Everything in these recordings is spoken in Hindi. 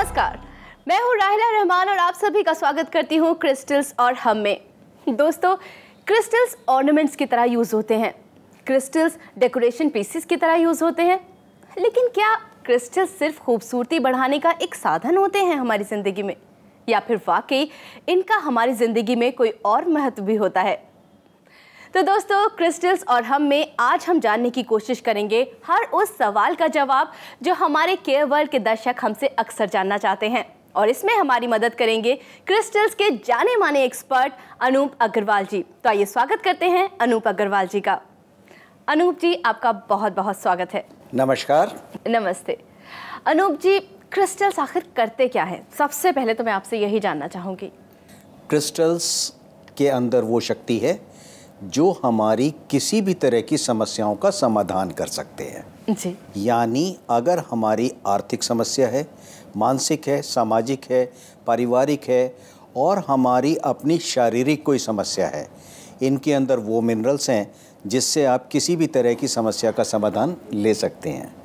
नमस्कार मैं हूँ राहिला रहमान और आप सभी का स्वागत करती हूँ क्रिस्टल्स और हम में दोस्तों क्रिस्टल्स ऑर्नामेंट्स की तरह यूज़ होते हैं क्रिस्टल्स डेकोरेशन पीसेस की तरह यूज़ होते हैं लेकिन क्या क्रिस्टल्स सिर्फ खूबसूरती बढ़ाने का एक साधन होते हैं हमारी ज़िंदगी में या फिर वाकई इनका हमारी ज़िंदगी में कोई और महत्व भी होता है तो दोस्तों क्रिस्टल्स और हम में आज हम जानने की कोशिश करेंगे हर उस सवाल का जवाब जो हमारे केयर वर्ल्ड के दर्शक हमसे अक्सर जानना चाहते हैं और इसमें हमारी मदद करेंगे क्रिस्टल्स के जाने माने एक्सपर्ट अनूप अग्रवाल जी तो आइए स्वागत करते हैं अनूप अग्रवाल जी का अनूप जी आपका बहुत बहुत स्वागत है नमस्कार नमस्ते अनूप जी क्रिस्टल्स आखिर करते क्या है सबसे पहले तो मैं आपसे यही जानना चाहूंगी क्रिस्टल्स के अंदर वो शक्ति है जो हमारी किसी भी तरह की समस्याओं का समाधान कर सकते हैं जी यानी अगर हमारी आर्थिक समस्या है मानसिक है सामाजिक है पारिवारिक है और हमारी अपनी शारीरिक कोई समस्या है इनके अंदर वो मिनरल्स हैं जिससे आप किसी भी तरह की समस्या का समाधान ले सकते हैं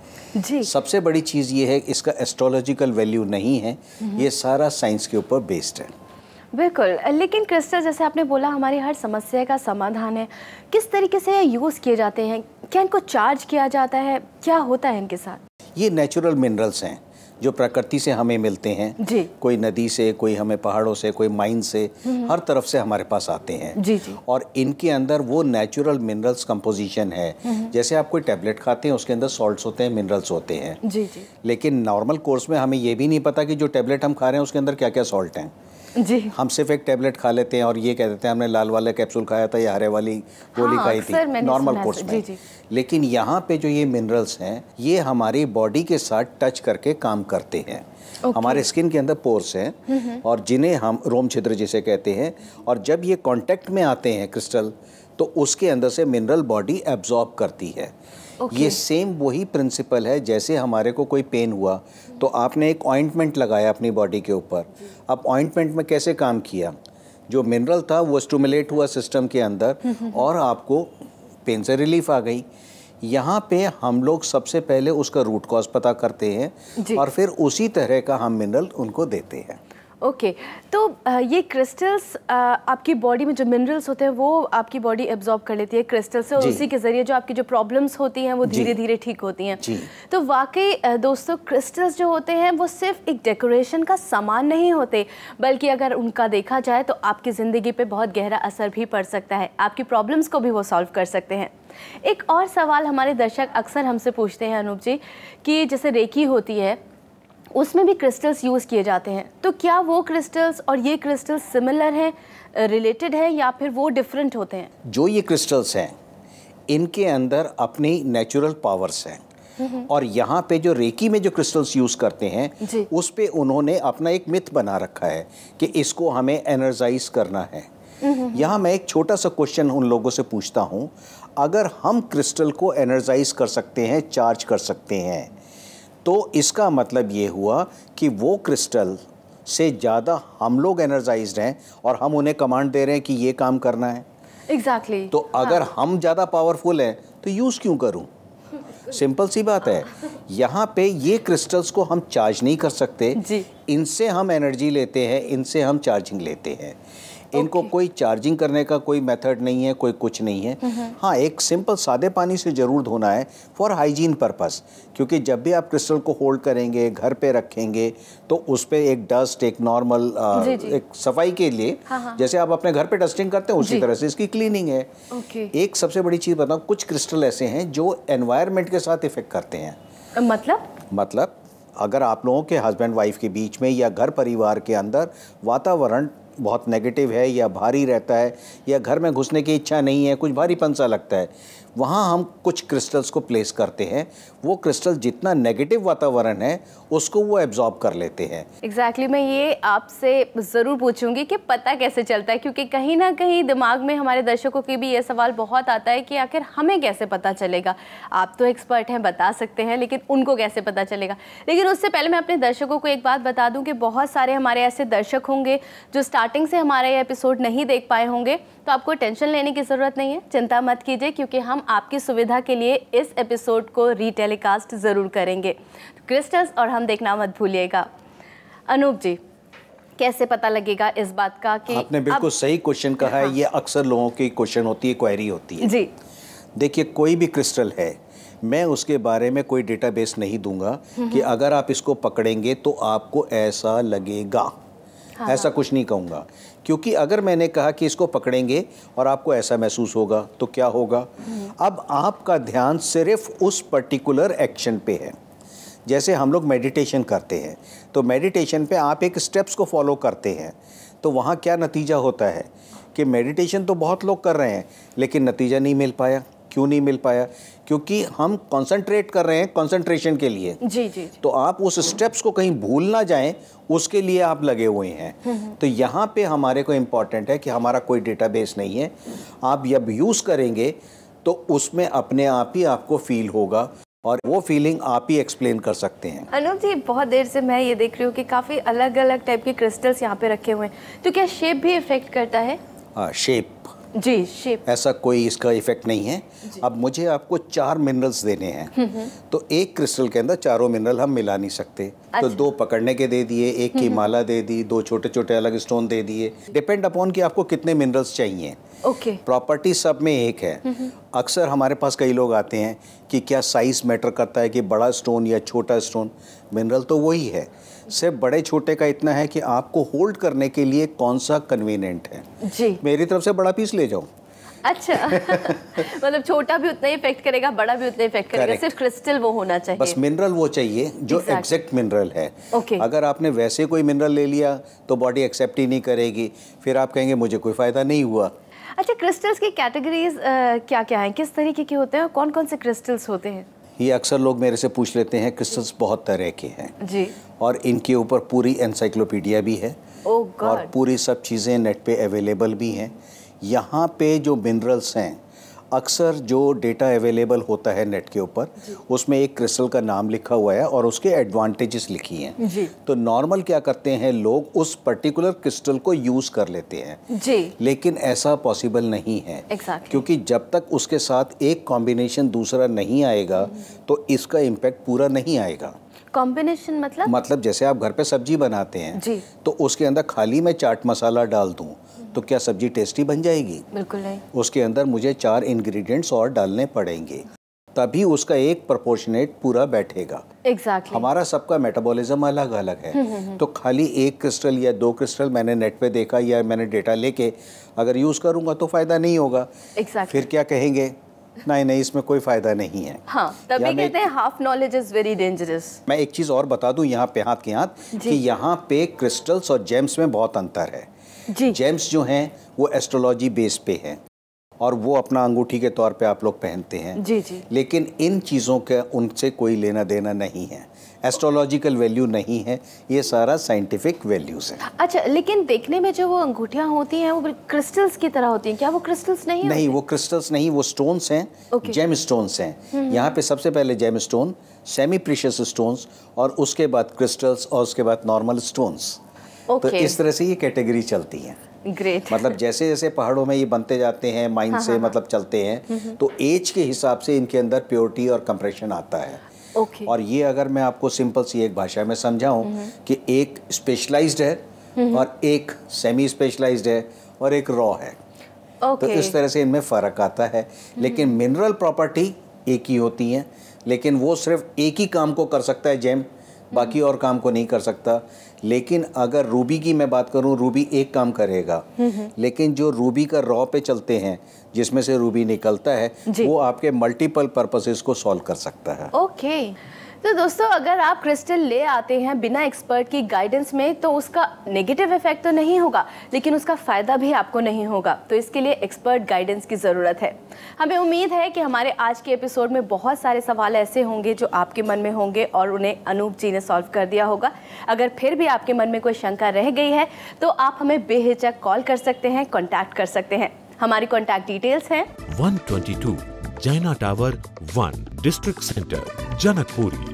जी सबसे बड़ी चीज़ ये है इसका एस्ट्रोलॉजिकल वैल्यू नहीं है हम्म। ये सारा साइंस के ऊपर बेस्ड है बिल्कुल लेकिन क्रिस्टल जैसे आपने बोला हमारी हर समस्या का समाधान है किस तरीके से यूज़ किए जाते हैं क्या इनको चार्ज किया जाता है क्या होता है इनके साथ ये नेचुरल मिनरल्स हैं जो प्रकृति से हमें मिलते हैं जी। कोई नदी से कोई हमें पहाड़ों से कोई माइन से हम्म। हर तरफ से हमारे पास आते हैं जी जी। और इनके अंदर वो नेचुरल मिनरल्स कंपोजिशन है हम्म। जैसे आप कोई टैबलेट खाते हैं उसके अंदर सॉल्ट्स होते हैं मिनरल्स होते हैं जी जी। लेकिन नॉर्मल कोर्स में हमें ये भी नहीं पता कि जो टैबलेट हम खा रहे हैं उसके अंदर क्या क्या सॉल्ट हैं जी हम सिर्फ एक टेबलेट खा लेते हैं और ये कह देते हैं हमने लाल वाला कैप्सूल खाया था या हरे वाली गोली हाँ, खाई थी नॉर्मल कोर्स में लेकिन यहाँ पे जो ये मिनरल्स हैं ये हमारी बॉडी के साथ टच करके काम करते हैं Okay. हमारे स्किन के अंदर पोर्स हैं और जिन्हें हम रोम छिद्र जिसे कहते हैं और जब ये कांटेक्ट में आते हैं क्रिस्टल तो उसके अंदर से मिनरल बॉडी एब्जॉर्ब करती है okay. ये सेम वही प्रिंसिपल है जैसे हमारे को कोई पेन हुआ तो आपने एक ऑइंटमेंट लगाया अपनी बॉडी के ऊपर अब ऑइंटमेंट में कैसे काम किया जो मिनरल था वो स्टूमुलेट हुआ सिस्टम के अंदर और आपको पेन से रिलीफ आ गई यहाँ पे हम लोग सबसे पहले उसका रूट कॉज पता करते हैं और फिर उसी तरह का हम मिनरल उनको देते हैं ओके okay. तो ये क्रिस्टल्स आपकी बॉडी में जो मिनरल्स होते हैं वो आपकी बॉडी एब्जॉर्ब कर लेती है क्रिस्टल से और उसी के ज़रिए जो आपकी जो प्रॉब्लम्स होती हैं वो धीरे धीरे ठीक होती हैं तो वाकई दोस्तों क्रिस्टल्स जो होते हैं वो सिर्फ एक डेकोरेशन का सामान नहीं होते बल्कि अगर उनका देखा जाए तो आपकी ज़िंदगी पर बहुत गहरा असर भी पड़ सकता है आपकी प्रॉब्लम्स को भी वो सॉल्व कर सकते हैं एक और सवाल हमारे दर्शक अक्सर हमसे पूछते हैं अनूप जी कि जैसे रेकी होती है उसमें भी क्रिस्टल्स यूज़ किए जाते हैं तो क्या वो क्रिस्टल्स और ये क्रिस्टल्स सिमिलर हैं रिलेटेड हैं या फिर वो डिफरेंट होते हैं जो ये क्रिस्टल्स हैं इनके अंदर अपनी नेचुरल पावर्स हैं और यहाँ पे जो रेकी में जो क्रिस्टल्स यूज़ करते हैं उस पर उन्होंने अपना एक मिथ बना रखा है कि इसको हमें एनर्जाइज करना है यहाँ मैं एक छोटा सा क्वेश्चन उन लोगों से पूछता हूँ अगर हम क्रिस्टल को एनर्जाइज कर सकते हैं चार्ज कर सकते हैं तो इसका मतलब ये हुआ कि वो क्रिस्टल से ज़्यादा हम लोग एनर्जाइज हैं और हम उन्हें कमांड दे रहे हैं कि ये काम करना है एग्जैक्टली exactly. तो हाँ। अगर हाँ. हम ज़्यादा पावरफुल हैं तो यूज़ क्यों करूँ सिंपल सी बात है यहाँ पे ये क्रिस्टल्स को हम चार्ज नहीं कर सकते इनसे हम एनर्जी लेते हैं इनसे हम चार्जिंग लेते हैं इनको कोई चार्जिंग करने का कोई मेथड नहीं है कोई कुछ नहीं है हाँ एक सिंपल सादे पानी से ज़रूर धोना है फॉर हाइजीन पर्पस क्योंकि जब भी आप क्रिस्टल को होल्ड करेंगे घर पे रखेंगे तो उस पर एक डस्ट एक नॉर्मल एक सफाई के लिए हाँ, हाँ। जैसे आप अपने घर पे डस्टिंग करते हैं उसी तरह से इसकी क्लीनिंग है एक सबसे बड़ी चीज़ बताऊँ कुछ क्रिस्टल ऐसे हैं जो एनवायरमेंट के साथ इफेक्ट करते हैं मतलब मतलब अगर आप लोगों के हस्बैंड वाइफ के बीच में या घर परिवार के अंदर वातावरण बहुत नेगेटिव है या भारी रहता है या घर में घुसने की इच्छा नहीं है कुछ भारीपन सा लगता है वहाँ हम कुछ क्रिस्टल्स को प्लेस करते हैं वो क्रिस्टल जितना नेगेटिव वातावरण है उसको वो एब्जॉर्ब कर लेते हैं एग्जैक्टली exactly, मैं ये आपसे ज़रूर पूछूंगी कि पता कैसे चलता है क्योंकि कहीं ना कहीं दिमाग में हमारे दर्शकों के भी ये सवाल बहुत आता है कि आखिर हमें कैसे पता चलेगा आप तो एक्सपर्ट हैं बता सकते हैं लेकिन उनको कैसे पता चलेगा लेकिन उससे पहले मैं अपने दर्शकों को एक बात बता दूँ कि बहुत सारे हमारे ऐसे दर्शक होंगे जो स्टार्टिंग से हमारा ये एपिसोड नहीं देख पाए होंगे तो आपको टेंशन लेने की ज़रूरत नहीं है चिंता मत कीजिए क्योंकि हम आपकी सुविधा के लिए इस एपिसोड को रीटेलीकास्ट ज़रूर करेंगे तो क्रिस्टल्स और हम देखना मत भूलिएगा अनूप जी कैसे पता लगेगा इस बात का कि आपने बिल्कुल अब... सही क्वेश्चन कहा है हाँ। ये अक्सर लोगों की क्वेश्चन होती है क्वेरी होती है जी देखिए कोई भी क्रिस्टल है मैं उसके बारे में कोई डेटाबेस नहीं दूंगा हम्म, कि हम्म। अगर आप इसको पकड़ेंगे तो आपको ऐसा लगेगा हाँ, ऐसा हाँ। कुछ नहीं कहूँगा क्योंकि अगर मैंने कहा कि इसको पकड़ेंगे और आपको ऐसा महसूस होगा तो क्या होगा हम्म। अब आपका ध्यान सिर्फ उस पर्टिकुलर एक्शन पे है जैसे हम लोग मेडिटेशन करते हैं तो मेडिटेशन पे आप एक स्टेप्स को फॉलो करते हैं तो वहाँ क्या नतीजा होता है कि मेडिटेशन तो बहुत लोग कर रहे हैं लेकिन नतीजा नहीं मिल पाया क्यों नहीं मिल पाया क्योंकि हम कंसंट्रेट कर रहे हैं कंसंट्रेशन के लिए जी जी तो आप उस स्टेप्स को कहीं भूल ना जाएं उसके लिए आप लगे हुए हैं हम्म, हम्म। तो यहाँ पे हमारे को इम्पॉर्टेंट है कि हमारा कोई डेटाबेस नहीं है आप जब यूज़ करेंगे तो उसमें अपने आप ही आपको फील होगा और वो फीलिंग आप ही एक्सप्लेन कर सकते हैं अनुप जी बहुत देर से मैं ये देख रही हूँ कि काफ़ी अलग अलग टाइप के क्रिस्टल्स यहाँ पे रखे हुए हैं तो क्या शेप भी इफेक्ट करता है शेप हाँ, जी शेप ऐसा कोई इसका इफेक्ट नहीं है अब मुझे आपको चार मिनरल्स देने हैं हम्म, हम्म। तो एक क्रिस्टल के अंदर चारों मिनरल हम मिला नहीं सकते तो अच्छा। तो दो पकड़ने के दे दिए एक की हम्म, माला दे दी दो छोटे छोटे अलग स्टोन दे दिए डिपेंड अपॉन कि आपको कितने मिनरल्स चाहिए ओके प्रॉपर्टी सब में एक है अक्सर हमारे पास कई लोग आते हैं कि क्या साइज मैटर करता है कि बड़ा स्टोन या छोटा स्टोन मिनरल तो वही है सिर्फ बड़े छोटे का इतना है कि आपको होल्ड करने के लिए कौन सा कन्वीनियंट है जी मेरी तरफ से बड़ा पीस ले जाओ अच्छा मतलब छोटा भी उतना ही इफेक्ट करेगा बड़ा भी उतना इफेक्ट करेगा सिर्फ क्रिस्टल वो होना चाहिए बस मिनरल वो चाहिए जो एग्जैक्ट मिनरल है ओके अगर आपने वैसे कोई मिनरल ले लिया तो बॉडी एक्सेप्ट ही नहीं करेगी फिर आप कहेंगे मुझे कोई फ़ायदा नहीं हुआ अच्छा क्रिस्टल्स की कैटेगरीज क्या क्या हैं किस तरीके के होते हैं और कौन कौन से क्रिस्टल्स होते हैं ये अक्सर लोग मेरे से पूछ लेते हैं क्रिस्टल्स बहुत तरह के हैं जी और इनके ऊपर पूरी एनसाइक्लोपीडिया भी है oh और पूरी सब चीज़ें नेट पे अवेलेबल भी हैं यहाँ पे जो मिनरल्स हैं अक्सर जो डेटा अवेलेबल होता है नेट के ऊपर उसमें एक क्रिस्टल का नाम लिखा हुआ है और उसके एडवांटेजेस लिखी हैं तो नॉर्मल क्या करते हैं लोग उस पर्टिकुलर क्रिस्टल को यूज़ कर लेते हैं जी लेकिन ऐसा पॉसिबल नहीं है exactly. क्योंकि जब तक उसके साथ एक कॉम्बिनेशन दूसरा नहीं आएगा तो इसका इम्पेक्ट पूरा नहीं आएगा कॉम्बिनेशन मतलब मतलब जैसे आप घर पे सब्जी बनाते हैं जी तो उसके अंदर खाली मैं चाट मसाला डाल दूं तो क्या सब्जी टेस्टी बन जाएगी बिल्कुल नहीं उसके अंदर मुझे चार इंग्रेडिएंट्स और डालने पड़ेंगे तभी उसका एक प्रोपोर्शनेट पूरा बैठेगा exactly. हमारा सबका मेटाबॉलिज्म अलग अलग है हम्म, हम्म, हम्म। तो खाली एक क्रिस्टल या दो क्रिस्टल मैंने नेट पे देखा या मैंने डेटा लेके अगर यूज़ करूंगा तो फ़ायदा नहीं होगा exactly. फिर क्या कहेंगे नहीं नहीं इसमें कोई फायदा नहीं है हाँ, तभी कहते हैं half knowledge is very dangerous मैं एक चीज और बता दूं यहाँ पे हाथ के हाथ कि यहाँ पे क्रिस्टल्स और जेम्स में बहुत अंतर है जेम्स जो हैं वो एस्ट्रोलॉजी बेस पे हैं और वो अपना अंगूठी के तौर पे आप लोग पहनते हैं जी जी लेकिन इन चीज़ों का उनसे कोई लेना देना नहीं है एस्ट्रोलॉजिकल वैल्यू नहीं है ये सारा साइंटिफिक वैल्यूज है अच्छा लेकिन देखने में जो वो अंगूठियाँ होती हैं वो क्रिस्टल्स की तरह होती हैं क्या वो क्रिस्टल्स नहीं नहीं वो क्रिस्टल्स नहीं वो स्टोन्स हैं जेम स्टोन्स हैं हम्म, हम्म। यहाँ पे सबसे पहले gem stone semi precious stones और उसके बाद क्रिस्टल्स और उसके बाद नॉर्मल स्टोन्स तो okay. तो इस तरह से ये कैटेगरी चलती है ग्रेट मतलब जैसे जैसे पहाड़ों में ये बनते जाते हैं माइंड हाँ, से हाँ, हाँ। मतलब चलते हैं हम्म, हम्म। तो एज के हिसाब से इनके अंदर प्योरिटी और कंप्रेशन आता है okay. और ये अगर मैं आपको सिंपल सी एक भाषा में समझाऊं हम्म, कि एक स्पेशलाइज्ड है और एक सेमी स्पेशलाइज्ड है और एक रॉ है okay. तो इस तरह से इनमें फ़र्क आता है लेकिन मिनरल प्रॉपर्टी एक ही होती है लेकिन वो सिर्फ एक ही काम को कर सकता है जैम बाकी और काम को नहीं कर सकता लेकिन अगर रूबी की मैं बात करूं रूबी एक काम करेगा हम्म, हम्म। लेकिन जो रूबी का रॉ पे चलते हैं जिसमें से रूबी निकलता है वो आपके मल्टीपल पर्पसेस को सॉल्व कर सकता है ओके okay. तो दोस्तों अगर आप क्रिस्टल ले आते हैं बिना एक्सपर्ट की गाइडेंस में तो उसका नेगेटिव इफेक्ट तो नहीं होगा लेकिन उसका फ़ायदा भी आपको नहीं होगा तो इसके लिए एक्सपर्ट गाइडेंस की ज़रूरत है हमें उम्मीद है कि हमारे आज के एपिसोड में बहुत सारे सवाल ऐसे होंगे जो आपके मन में होंगे और उन्हें अनूप जी ने सॉल्व कर दिया होगा अगर फिर भी आपके मन में कोई शंका रह गई है तो आप हमें बेहिचक कॉल कर सकते हैं कॉन्टैक्ट कर सकते हैं हमारी कॉन्टैक्ट डिटेल्स हैं one twenty two Jaina tower one district centre Janakpuri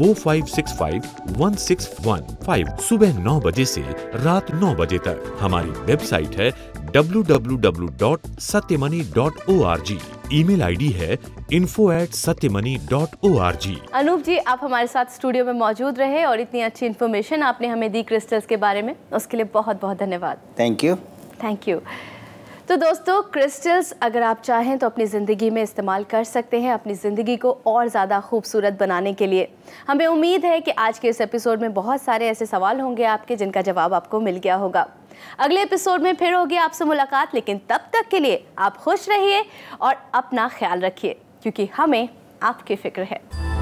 four सुबह नौ बजे से रात नौ बजे तक हमारी वेबसाइट है www.satyamani.org ईमेल आईडी है info at Satyamani dot O R G Anoop ji आप हमारे साथ स्टूडियो में मौजूद रहे और इतनी अच्छी इन्फॉर्मेशन आपने हमें दी क्रिस्टल्स के बारे में उसके लिए बहुत बहुत धन्यवाद थैंक यू थैंक यू तो दोस्तों क्रिस्टल्स अगर आप चाहें तो अपनी ज़िंदगी में इस्तेमाल कर सकते हैं अपनी ज़िंदगी को और ज़्यादा खूबसूरत बनाने के लिए हमें उम्मीद है कि आज के इस एपिसोड में बहुत सारे ऐसे सवाल होंगे आपके जिनका जवाब आपको मिल गया होगा अगले एपिसोड में फिर होगी आपसे मुलाकात लेकिन तब तक के लिए आप खुश रहिए और अपना ख्याल रखिए क्योंकि हमें आपकी फ़िक्र है